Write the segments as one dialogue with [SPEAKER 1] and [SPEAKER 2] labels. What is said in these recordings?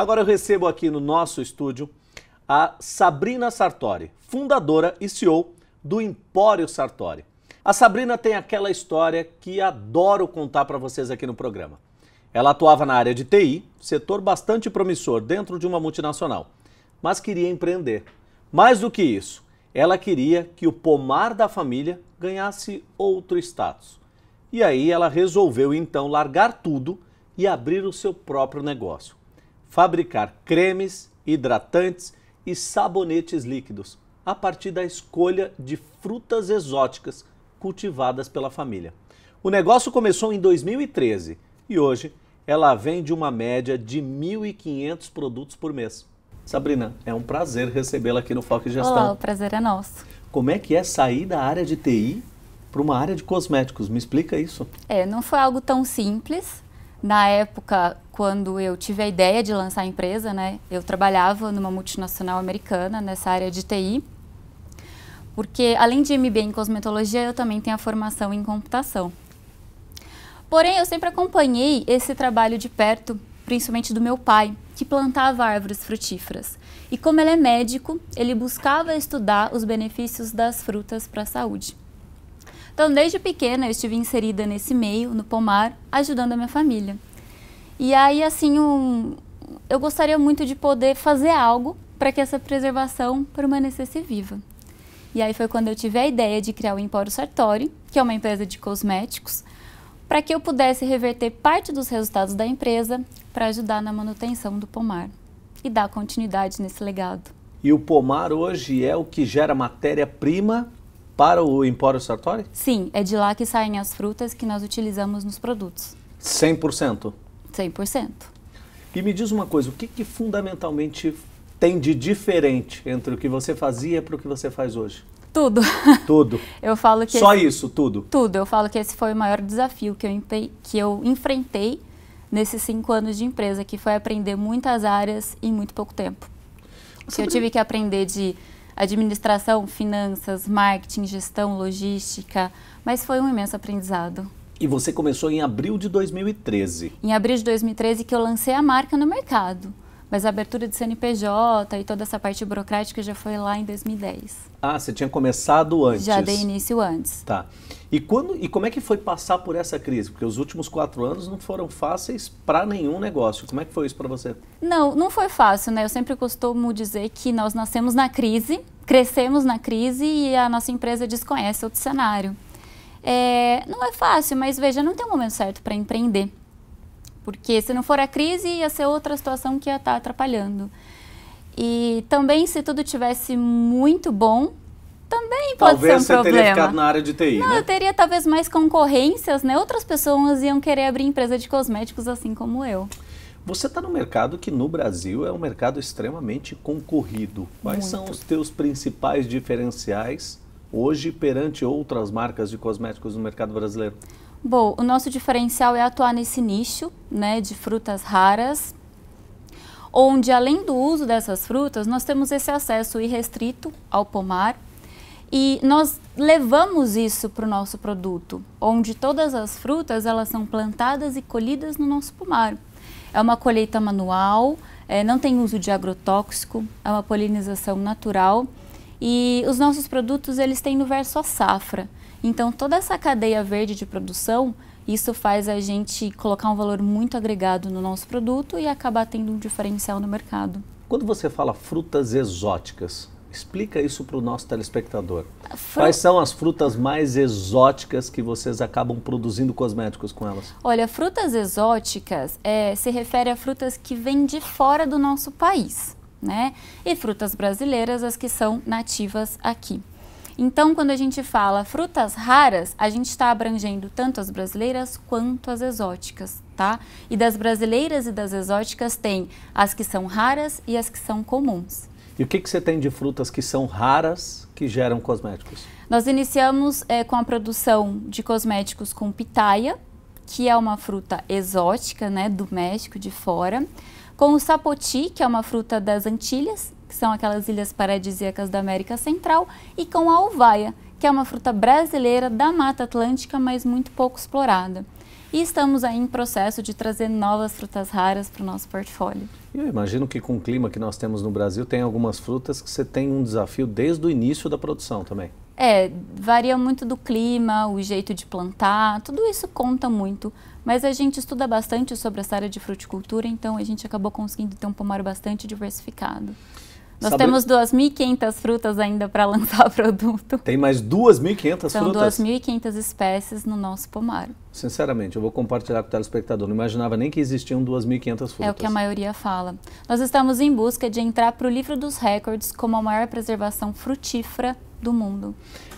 [SPEAKER 1] Agora eu recebo aqui no nosso estúdio a Sabrina Sartori, fundadora e CEO do Empório Sartori. A Sabrina tem aquela história que adoro contar para vocês aqui no programa. Ela atuava na área de TI, setor bastante promissor dentro de uma multinacional, mas queria empreender. Mais do que isso, ela queria que o pomar da família ganhasse outro status. E aí ela resolveu então largar tudo e abrir o seu próprio negócio fabricar cremes, hidratantes e sabonetes líquidos a partir da escolha de frutas exóticas cultivadas pela família. O negócio começou em 2013 e hoje ela vende uma média de 1.500 produtos por mês. Sabrina, é um prazer recebê-la aqui no Foco Gestão. Olá, o
[SPEAKER 2] prazer é nosso.
[SPEAKER 1] Como é que é sair da área de TI para uma área de cosméticos? Me
[SPEAKER 2] explica isso. É, não foi algo tão simples. Na época, quando eu tive a ideia de lançar a empresa, né? Eu trabalhava numa multinacional americana nessa área de TI, porque além de MBA em cosmetologia, eu também tenho a formação em computação. Porém, eu sempre acompanhei esse trabalho de perto, principalmente do meu pai, que plantava árvores frutíferas. E como ele é médico, ele buscava estudar os benefícios das frutas para a saúde. Então, desde pequena, eu estive inserida nesse meio, no pomar, ajudando a minha família. E aí, assim, um, eu gostaria muito de poder fazer algo para que essa preservação permanecesse viva. E aí foi quando eu tive a ideia de criar o Empório Sartori, que é uma empresa de cosméticos, para que eu pudesse reverter parte dos resultados da empresa para ajudar na manutenção do pomar e dar continuidade nesse legado.
[SPEAKER 1] E o pomar hoje é o que gera matéria-prima para o Empório Sartori?
[SPEAKER 2] Sim, é de lá que saem as frutas que nós utilizamos nos produtos.
[SPEAKER 1] 100%? 100%. E me diz uma coisa, o que, que fundamentalmente tem de diferente entre o que você fazia para o que você faz hoje? Tudo. Tudo.
[SPEAKER 2] eu falo que só esse, isso, tudo. Tudo. Eu falo que esse foi o maior desafio que eu, que eu enfrentei nesses cinco anos de empresa, que foi aprender muitas áreas em muito pouco tempo. Sobre... Eu tive que aprender de administração, finanças, marketing, gestão, logística, mas foi um imenso aprendizado.
[SPEAKER 1] E você começou em abril de 2013.
[SPEAKER 2] Em abril de 2013 que eu lancei a marca no mercado. Mas a abertura de CNPJ e toda essa parte burocrática já foi lá em 2010.
[SPEAKER 1] Ah, você tinha começado antes? Já dei
[SPEAKER 2] início antes.
[SPEAKER 1] Tá. E, quando, e como é que foi passar por essa crise? Porque os últimos quatro anos não foram fáceis para nenhum negócio. Como é que foi isso para você?
[SPEAKER 2] Não, não foi fácil, né? Eu sempre costumo dizer que nós nascemos na crise, crescemos na crise e a nossa empresa desconhece outro cenário. É, não é fácil, mas veja, não tem um momento certo para empreender. Porque se não for a crise, ia ser outra situação que ia estar tá atrapalhando. E também, se tudo tivesse muito bom, também pode ser um problema. Talvez você teria ficado na
[SPEAKER 1] área de TI, Não, né? eu
[SPEAKER 2] teria talvez mais concorrências, né? Outras pessoas iam querer abrir empresa de cosméticos assim como eu. Você está no
[SPEAKER 1] mercado que no Brasil é um mercado extremamente concorrido. Quais Muito. são os teus principais diferenciais hoje perante outras marcas de cosméticos no mercado brasileiro?
[SPEAKER 2] Bom, o nosso diferencial é atuar nesse nicho né, de frutas raras, onde além do uso dessas frutas, nós temos esse acesso irrestrito ao pomar e nós levamos isso para o nosso produto, onde todas as frutas elas são plantadas e colhidas no nosso pomar. É uma colheita manual, é, não tem uso de agrotóxico, é uma polinização natural e os nossos produtos eles têm no verso a safra. Então toda essa cadeia verde de produção, isso faz a gente colocar um valor muito agregado no nosso produto e acabar tendo um diferencial no mercado.
[SPEAKER 1] Quando você fala frutas exóticas, explica isso para o nosso telespectador. Fru... Quais são as frutas mais exóticas que vocês acabam produzindo cosméticos com elas?
[SPEAKER 2] Olha, frutas exóticas é, se refere a frutas que vêm de fora do nosso país né? E frutas brasileiras, as que são nativas aqui. Então, quando a gente fala frutas raras, a gente está abrangendo tanto as brasileiras quanto as exóticas, tá? E das brasileiras e das exóticas tem as que são raras e as que são comuns.
[SPEAKER 1] E o que, que você tem de frutas que são raras que geram cosméticos?
[SPEAKER 2] Nós iniciamos é, com a produção de cosméticos com pitaia, que é uma fruta exótica, né, do México, de fora, com o sapoti, que é uma fruta das Antilhas, que são aquelas ilhas paradisíacas da América Central, e com a uvaia, que é uma fruta brasileira da Mata Atlântica, mas muito pouco explorada. E estamos aí em processo de trazer novas frutas raras para o nosso portfólio. Eu
[SPEAKER 1] imagino que com o clima que nós temos no Brasil, tem algumas frutas que você tem um desafio desde o início da produção também.
[SPEAKER 2] É, varia muito do clima, o jeito de plantar, tudo isso conta muito. Mas a gente estuda bastante sobre essa área de fruticultura, então a gente acabou conseguindo ter um pomar bastante diversificado. Nós Sabe... temos 2.500 frutas ainda para lançar produto.
[SPEAKER 1] Tem mais 2.500 frutas? São
[SPEAKER 2] 2.500 espécies no nosso pomar.
[SPEAKER 1] Sinceramente, eu vou compartilhar com o telespectador. Não imaginava nem que existiam 2.500 frutas. É o
[SPEAKER 2] que a maioria fala. Nós estamos em busca de entrar para o livro dos recordes como a maior preservação frutífera do mundo.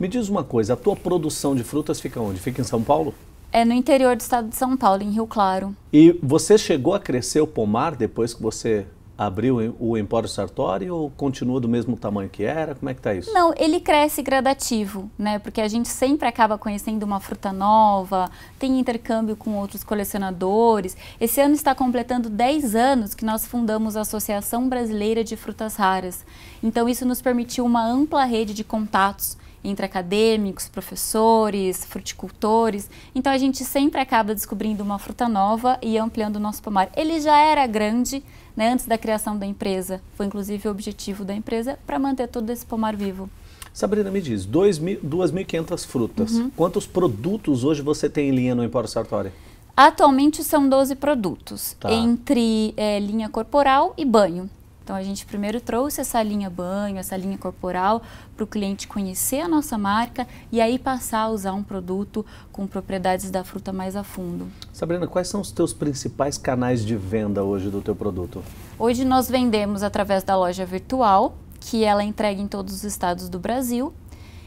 [SPEAKER 1] Me diz uma coisa, a tua produção de frutas fica onde? Fica em São Paulo?
[SPEAKER 2] É no interior do estado de São Paulo, em Rio Claro.
[SPEAKER 1] E você chegou a crescer o pomar depois que você abriu o Empório Sartori ou continua do mesmo tamanho que era? Como é que está isso?
[SPEAKER 2] Não, ele cresce gradativo, né? Porque a gente sempre acaba conhecendo uma fruta nova, tem intercâmbio com outros colecionadores. Esse ano está completando 10 anos que nós fundamos a Associação Brasileira de Frutas Raras. Então isso nos permitiu uma ampla rede de contatos entre acadêmicos, professores, fruticultores. Então a gente sempre acaba descobrindo uma fruta nova e ampliando o nosso pomar. Ele já era grande, né, antes da criação da empresa. Foi inclusive o objetivo da empresa para manter todo esse pomar vivo.
[SPEAKER 1] Sabrina, me diz, 2.500 frutas. Uhum. Quantos produtos hoje você tem em linha no Empório Sartori?
[SPEAKER 2] Atualmente são 12 produtos, tá. entre é, linha corporal e banho. Então a gente primeiro trouxe essa linha banho, essa linha corporal para o cliente conhecer a nossa marca e aí passar a usar um produto com propriedades da fruta mais a fundo.
[SPEAKER 1] Sabrina, quais são os teus principais canais de venda hoje do teu produto?
[SPEAKER 2] Hoje nós vendemos através da loja virtual, que ela é entrega em todos os estados do Brasil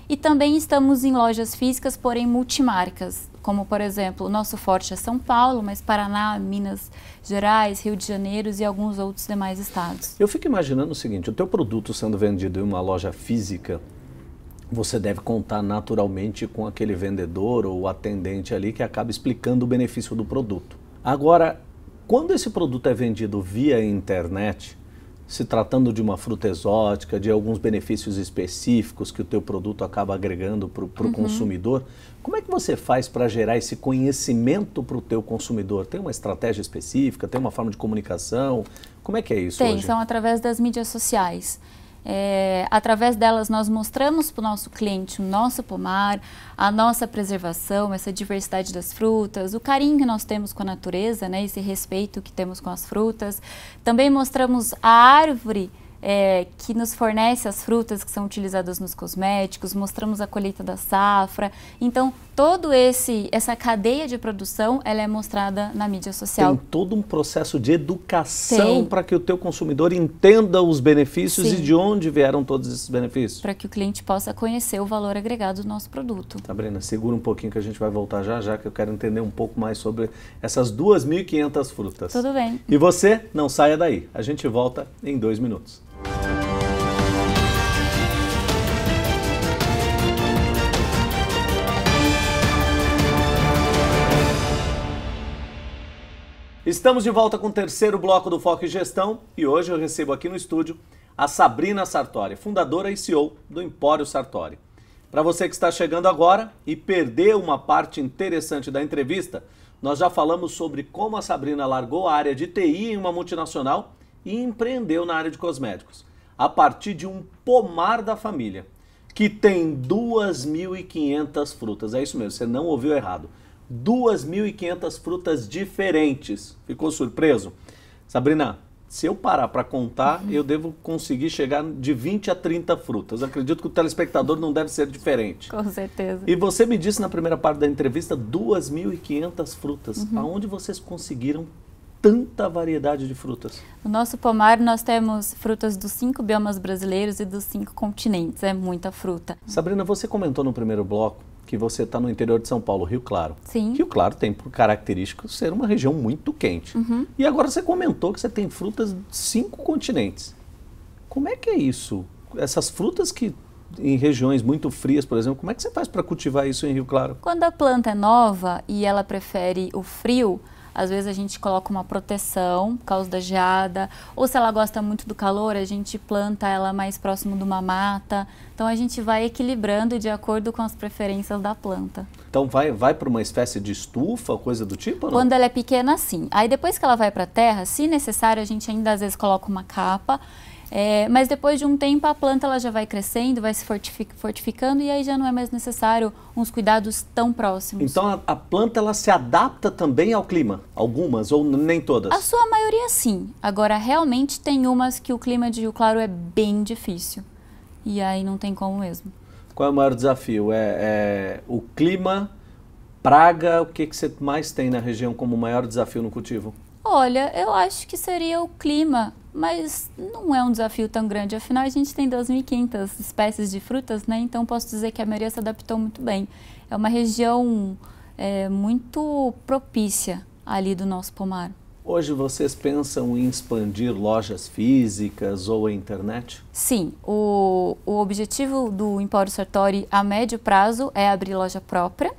[SPEAKER 2] e também estamos em lojas físicas, porém multimarcas, como por exemplo, o nosso forte é São Paulo, mas Paraná, Minas Gerais, Rio de Janeiro e alguns outros demais estados.
[SPEAKER 1] Eu fico imaginando o seguinte, o teu produto sendo vendido em uma loja física, você deve contar naturalmente com aquele vendedor ou atendente ali que acaba explicando o benefício do produto. Agora, quando esse produto é vendido via internet, se tratando de uma fruta exótica, de alguns benefícios específicos que o teu produto acaba agregando para o uhum. consumidor, como é que você faz para gerar esse conhecimento para o teu consumidor? Tem uma estratégia específica? Tem uma forma de comunicação? Como é que é isso Tem, hoje? são então,
[SPEAKER 2] através das mídias sociais. É, através delas, nós mostramos para o nosso cliente o nosso pomar, a nossa preservação, essa diversidade das frutas, o carinho que nós temos com a natureza, né, esse respeito que temos com as frutas. Também mostramos a árvore é, que nos fornece as frutas que são utilizadas nos cosméticos, mostramos a colheita da safra. Então, todo esse essa cadeia de produção, ela é mostrada na mídia social. Tem
[SPEAKER 1] todo um processo de educação para que o teu consumidor entenda os benefícios Sim. e de onde vieram todos esses benefícios.
[SPEAKER 2] Para que o cliente possa conhecer o valor agregado do nosso produto.
[SPEAKER 1] Sabrina, tá, segura um pouquinho que a gente vai voltar já já, que eu quero entender um pouco mais sobre essas 2.500 frutas. Tudo bem. E você, não saia daí. A gente volta em dois minutos. Estamos de volta com o terceiro bloco do Foco em Gestão e hoje eu recebo aqui no estúdio a Sabrina Sartori, fundadora e CEO do Empório Sartori. Para você que está chegando agora e perdeu uma parte interessante da entrevista, nós já falamos sobre como a Sabrina largou a área de TI em uma multinacional e empreendeu na área de cosméticos, a partir de um pomar da família, que tem 2.500 frutas. É isso mesmo, você não ouviu errado. 2.500 frutas diferentes. Ficou surpreso? Sabrina, se eu parar para contar, uhum. eu devo conseguir chegar de 20 a 30 frutas. acredito que o telespectador não deve ser diferente.
[SPEAKER 2] Com certeza. E
[SPEAKER 1] você me disse na primeira parte da entrevista 2.500 frutas. Uhum. Aonde vocês conseguiram tanta variedade de frutas?
[SPEAKER 2] No nosso pomar nós temos frutas dos cinco biomas brasileiros e dos cinco continentes, é muita fruta.
[SPEAKER 1] Sabrina, você comentou no primeiro bloco que você está no interior de São Paulo, Rio Claro. Sim. Rio Claro tem por característico ser uma região muito quente. Uhum. E agora você comentou que você tem frutas de cinco continentes. Como é que é isso? Essas frutas que em regiões muito frias, por exemplo, como é que você faz para cultivar isso em Rio Claro?
[SPEAKER 2] Quando a planta é nova e ela prefere o frio, às vezes a gente coloca uma proteção por causa da geada, ou se ela gosta muito do calor, a gente planta ela mais próximo de uma mata. Então a gente vai equilibrando de acordo com as preferências da planta.
[SPEAKER 1] Então vai, vai para uma espécie de estufa, coisa do tipo? Quando
[SPEAKER 2] ela é pequena, sim. Aí depois que ela vai para a terra, se necessário, a gente ainda às vezes coloca uma capa é, mas depois de um tempo a planta ela já vai crescendo, vai se fortific fortificando e aí já não é mais necessário uns cuidados tão próximos. Então
[SPEAKER 1] a, a, planta ela se adapta também ao clima? Algumas ou nem todas? A sua
[SPEAKER 2] maioria sim. Agora realmente tem umas que o clima de Rio Claro é bem difícil e aí não tem como mesmo.
[SPEAKER 1] Qual é o maior desafio? É, é o clima, praga, o que, que você mais tem na região como maior desafio no cultivo?
[SPEAKER 2] Olha, eu acho que seria o clima, mas não é um desafio tão grande. Afinal, a gente tem 2.500 espécies de frutas, né? Então, posso dizer que a maioria se adaptou muito bem. É uma região é, muito propícia ali do nosso pomar.
[SPEAKER 1] Hoje vocês pensam em expandir lojas físicas ou a internet?
[SPEAKER 2] Sim, o, o objetivo do Empório Sartori a médio prazo é abrir loja própria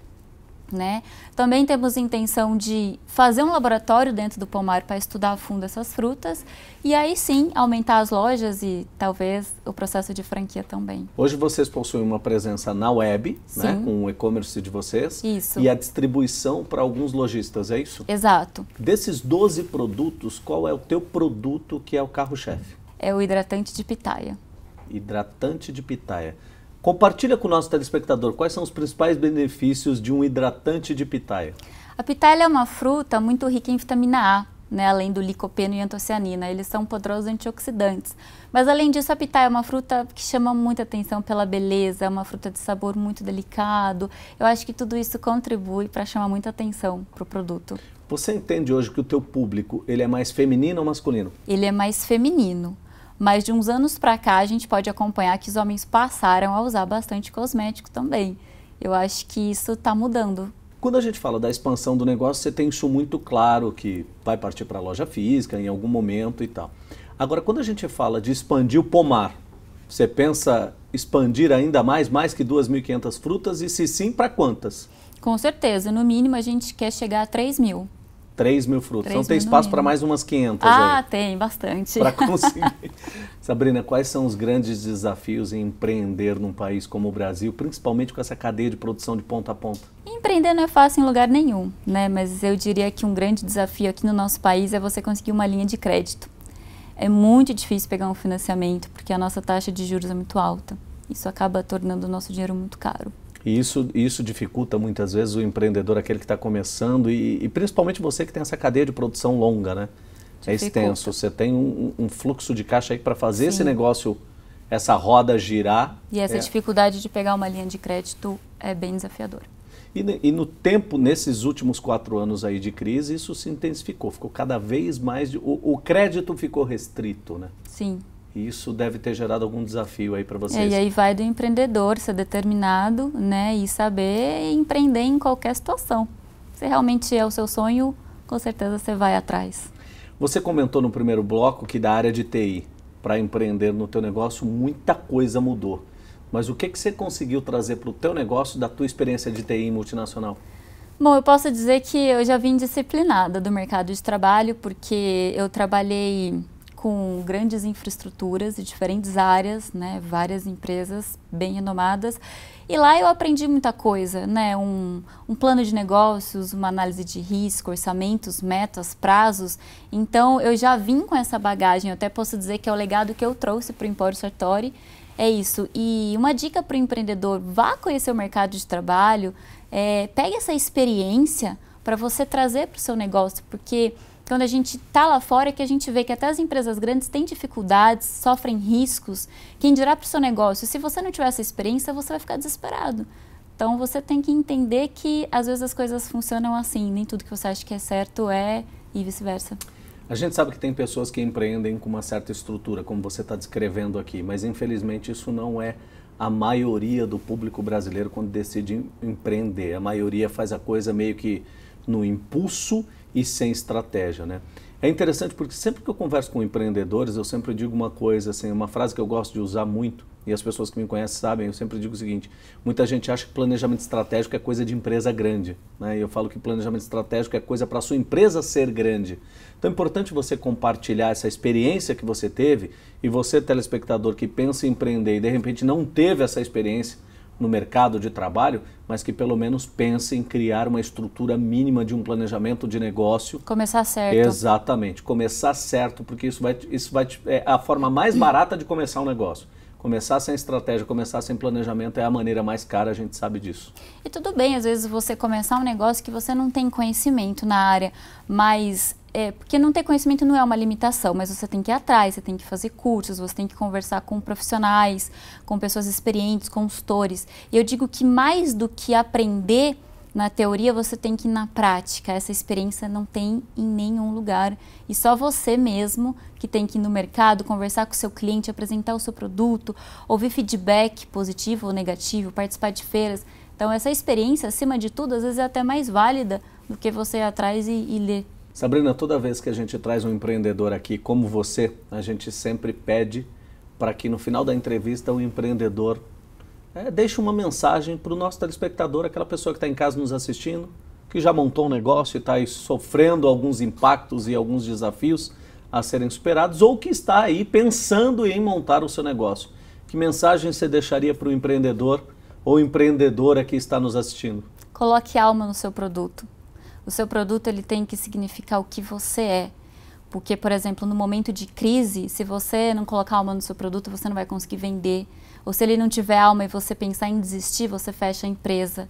[SPEAKER 2] né? Também temos intenção de fazer um laboratório dentro do pomar para estudar a fundo essas frutas e aí sim aumentar as lojas e talvez o processo de franquia também.
[SPEAKER 1] Hoje vocês possuem uma presença na web, né? com o e-commerce de vocês isso. e a distribuição para alguns lojistas, é isso? Exato. Desses 12 produtos, qual é o teu produto que é o carro-chefe?
[SPEAKER 2] É o hidratante de pitaia.
[SPEAKER 1] Hidratante de pitaia. Compartilha com o nosso telespectador quais são os principais benefícios de um hidratante de pitaia.
[SPEAKER 2] A pitaia é uma fruta muito rica em vitamina A, né, além do licopeno e antocianina. Eles são poderosos antioxidantes. Mas além disso, a pitaia é uma fruta que chama muita atenção pela beleza, é uma fruta de sabor muito delicado. Eu acho que tudo isso contribui para chamar muita atenção para o produto.
[SPEAKER 1] Você entende hoje que o teu público ele é mais feminino ou masculino?
[SPEAKER 2] Ele é mais feminino mas de uns anos para cá a gente pode acompanhar que os homens passaram a usar bastante cosmético também. Eu acho que isso está mudando.
[SPEAKER 1] Quando a gente fala da expansão do negócio, você tem isso muito claro que vai partir para a loja física em algum momento e tal. Agora, quando a gente fala de expandir o pomar, você pensa expandir ainda mais, mais que 2.500 frutas? E se sim, para quantas?
[SPEAKER 2] Com certeza, no mínimo a gente quer chegar a 3 mil.
[SPEAKER 1] 3 mil frutos então tem espaço para mais umas 500 Ah, aí,
[SPEAKER 2] tem, bastante. Para conseguir.
[SPEAKER 1] Sabrina, quais são os grandes desafios em empreender num país como o Brasil, principalmente com essa cadeia de produção de ponta a ponta?
[SPEAKER 2] Empreender não é fácil em lugar nenhum, né? Mas eu diria que um grande desafio aqui no nosso país é você conseguir uma linha de crédito. É muito difícil pegar um financiamento porque a nossa taxa de juros é muito alta. Isso acaba tornando o nosso dinheiro muito caro.
[SPEAKER 1] E isso, isso dificulta muitas vezes o empreendedor, aquele que está começando, e, e, principalmente você que tem essa cadeia de produção longa, né? É dificulta.
[SPEAKER 2] É extenso.
[SPEAKER 1] Você tem um, um fluxo de caixa aí para fazer Sim. esse negócio, essa roda girar. E essa é.
[SPEAKER 2] dificuldade de pegar uma linha de crédito é bem desafiadora.
[SPEAKER 1] E, e, no tempo, nesses últimos quatro anos aí de crise, isso se intensificou, ficou cada vez mais. o, o crédito ficou restrito, né? Sim. E isso deve ter gerado algum desafio aí para é, vocês. É, e aí
[SPEAKER 2] vai do empreendedor ser determinado, né, e saber empreender em qualquer situação. Se realmente é o seu sonho, com certeza você vai atrás.
[SPEAKER 1] Você comentou no primeiro bloco que da área de TI para empreender no teu negócio muita coisa mudou. Mas o que que você conseguiu trazer para o teu negócio da tua experiência de TI multinacional?
[SPEAKER 2] Bom, eu posso dizer que eu já vim disciplinada do mercado de trabalho porque eu trabalhei com grandes infraestruturas e diferentes áreas, né, várias empresas bem renomadas. E lá eu aprendi muita coisa, né, um, um plano de negócios, uma análise de risco, orçamentos, metas, prazos. Então eu já vim com essa bagagem, eu até posso dizer que é o legado que eu trouxe para o Empório Sartori. É isso. E uma dica para o empreendedor: vá conhecer o mercado de trabalho, é, pegue essa experiência para você trazer para o seu negócio, porque quando a gente está lá fora, é que a gente vê que até as empresas grandes têm dificuldades, sofrem riscos. Quem dirá para o seu negócio, se você não tiver essa experiência, você vai ficar desesperado. Então você tem que entender que às vezes as coisas funcionam assim, nem tudo que você acha que é certo é e vice-versa.
[SPEAKER 1] A gente sabe que tem pessoas que empreendem com uma certa estrutura, como você está descrevendo aqui, mas infelizmente isso não é a maioria do público brasileiro quando decide empreender. A maioria faz a coisa meio que no impulso e sem estratégia, né? É interessante porque sempre que eu converso com empreendedores, eu sempre digo uma coisa, assim, uma frase que eu gosto de usar muito, e as pessoas que me conhecem sabem, eu sempre digo o seguinte: muita gente acha que planejamento estratégico é coisa de empresa grande. Né? E eu falo que planejamento estratégico é coisa para a sua empresa ser grande. Então é importante você compartilhar essa experiência que você teve e você, telespectador, que pensa em empreender e de repente não teve essa experiência, no mercado de trabalho, mas que pelo menos pense em criar uma estrutura mínima de um planejamento de negócio.
[SPEAKER 2] Começar certo.
[SPEAKER 1] Exatamente, começar certo, porque isso vai, isso vai é a forma mais barata de começar um negócio. Começar sem estratégia, começar sem planejamento é a maneira mais cara, a gente sabe disso.
[SPEAKER 2] E tudo bem, às vezes você começar um negócio que você não tem conhecimento na área, mas é, porque não ter conhecimento não é uma limitação, mas você tem que ir atrás, você tem que fazer cursos, você tem que conversar com profissionais, com pessoas experientes, consultores. E eu digo que mais do que aprender na teoria, você tem que ir na prática. Essa experiência não tem em nenhum lugar. E só você mesmo que tem que ir no mercado, conversar com o seu cliente, apresentar o seu produto, ouvir feedback positivo ou negativo, participar de feiras. Então, essa experiência, acima de tudo, às vezes é até mais válida do que você ir atrás e, e ler
[SPEAKER 1] Sabrina, toda vez que a gente traz um empreendedor aqui como você, a gente sempre pede para que no final da entrevista o empreendedor é, deixe uma mensagem para o nosso telespectador, aquela pessoa que está em casa nos assistindo, que já montou um negócio e está sofrendo alguns impactos e alguns desafios a serem superados, ou que está aí pensando em montar o seu negócio. Que mensagem você deixaria para o empreendedor ou empreendedora que está nos assistindo?
[SPEAKER 2] Coloque alma no seu produto. O seu produto ele tem que significar o que você é. Porque, por exemplo, no momento de crise, se você não colocar alma no seu produto, você não vai conseguir vender. Ou se ele não tiver alma e você pensar em desistir, você fecha a empresa.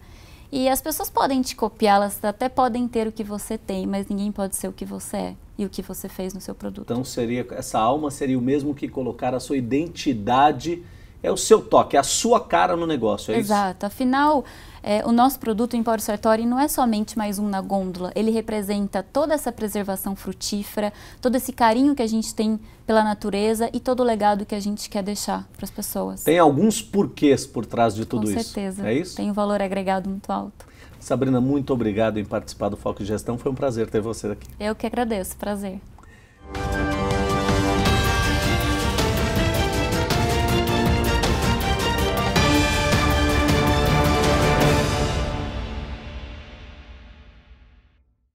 [SPEAKER 2] E as pessoas podem te copiar, elas até podem ter o que você tem, mas ninguém pode ser o que você é e o que você fez no seu produto.
[SPEAKER 1] Então seria essa alma seria o mesmo que colocar a sua identidade é o seu toque, é a sua cara no negócio, é Exato.
[SPEAKER 2] Isso? Afinal, é, o nosso produto em Empório Sartori não é somente mais um na gôndola, ele representa toda essa preservação frutífera, todo esse carinho que a gente tem pela natureza e todo o legado que a gente quer deixar para as pessoas. Tem
[SPEAKER 1] alguns porquês por trás de tudo isso. Com certeza. É isso? Tem
[SPEAKER 2] um valor agregado muito alto.
[SPEAKER 1] Sabrina, muito obrigado em participar do Foco de Gestão. Foi um prazer ter você aqui.
[SPEAKER 2] Eu que agradeço, prazer.